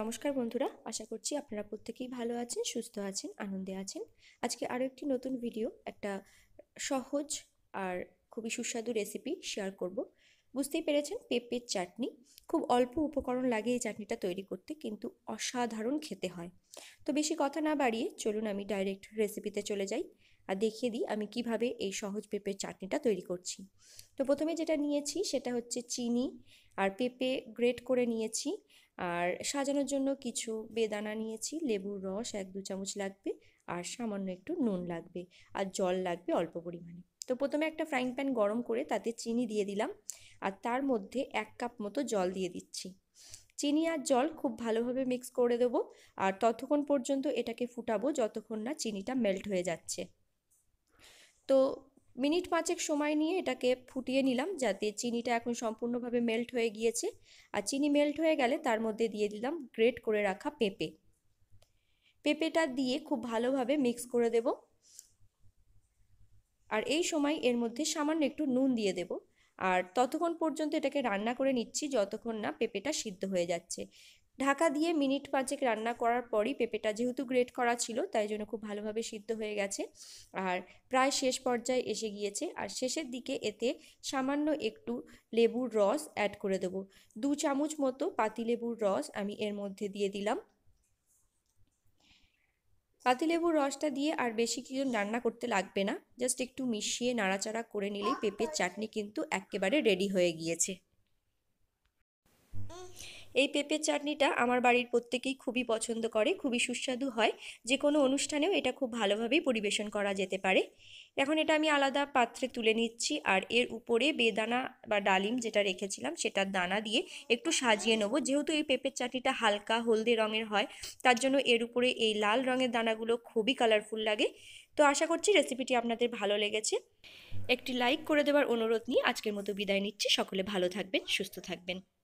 নমস্কার বন্ধুরা আশা করছি আপনারা প্রত্যেকেই ভালো আছেন সুস্থ আছেন আনন্দে আছেন আজকে আরও একটি নতুন ভিডিও একটা সহজ আর খুবই সুস্বাদু রেসিপি শেয়ার করব বুঝতেই পেরেছেন পেঁপের চাটনি খুব অল্প উপকরণ লাগে এই চাটনিটা তৈরি করতে কিন্তু অসাধারণ খেতে হয় তো বেশি কথা না বাড়িয়ে চলুন আমি ডাইরেক্ট রেসিপিতে চলে যাই আর দেখিয়ে দিই আমি কিভাবে এই সহজ পেঁপের চাটনিটা তৈরি করছি তো প্রথমে যেটা নিয়েছি সেটা হচ্ছে চিনি আর পেঁপে গ্রেট করে নিয়েছি আর সাজানোর জন্য কিছু বেদানা নিয়েছি লেবুর রস এক দু চামচ লাগবে আর সামান্য একটু নুন লাগবে আর জল লাগবে অল্প পরিমাণে তো প্রথমে একটা ফ্রাইং প্যান গরম করে তাতে চিনি দিয়ে দিলাম আর তার মধ্যে এক কাপ মতো জল দিয়ে দিচ্ছি চিনি আর জল খুব ভালোভাবে মিক্স করে দেবো আর ততক্ষণ পর্যন্ত এটাকে ফুটাবো যতক্ষণ না চিনিটা মেল্ট হয়ে যাচ্ছে তো মিনিট পাঁচেক সময় নিয়ে এটাকে ফুটিয়ে নিলাম যাতে চিনিটা এখন সম্পূর্ণভাবে মেল্ট হয়ে গিয়েছে আর চিনি মেল্ট হয়ে গেলে তার মধ্যে দিয়ে দিলাম গ্রেট করে রাখা পেঁপে পেঁপেটা দিয়ে খুব ভালোভাবে মিক্স করে দেব আর এই সময় এর মধ্যে সামান্য একটু নুন দিয়ে দেব আর ততক্ষণ পর্যন্ত এটাকে রান্না করে নিচ্ছি যতক্ষণ না পেঁপেটা সিদ্ধ হয়ে যাচ্ছে ঢাকা দিয়ে মিনিট পাঁচেক রান্না করার পরই পেঁপেটা যেহেতু গ্রেট করা ছিল তাই জন্য খুব ভালোভাবে সিদ্ধ হয়ে গেছে আর প্রায় শেষ পর্যায়ে এসে গিয়েছে আর শেষের দিকে এতে সামান্য একটু লেবুর রস অ্যাড করে দেবো দু চামচ মতো পাতিলেবুর রস আমি এর মধ্যে দিয়ে দিলাম পাতিলেবুর রসটা দিয়ে আর বেশি কিছু রান্না করতে লাগবে না জাস্ট একটু মিশিয়ে নাড়াচাড়া করে নিলেই পেঁপের চাটনি কিন্তু একেবারে রেডি হয়ে গিয়েছে এই পেঁপের চাটনিটা আমার বাড়ির প্রত্যেকেই খুবই পছন্দ করে খুবই সুস্বাদু হয় যে কোনো অনুষ্ঠানেও এটা খুব ভালোভাবেই পরিবেশন করা যেতে পারে এখন এটা আমি আলাদা পাত্রে তুলে নিচ্ছি আর এর উপরে বেদানা বা ডালিম যেটা রেখেছিলাম সেটার দানা দিয়ে একটু সাজিয়ে নেবো যেহেতু এই পেঁপের চাটনিটা হালকা হলদে রঙের হয় তার জন্য এর উপরে এই লাল রঙের দানাগুলো খুবই কালারফুল লাগে তো আশা করছি রেসিপিটি আপনাদের ভালো লেগেছে একটি লাইক করে দেওয়ার অনুরোধ নিয়ে আজকের মতো বিদায় নিচ্ছি সকলে ভালো থাকবেন সুস্থ থাকবেন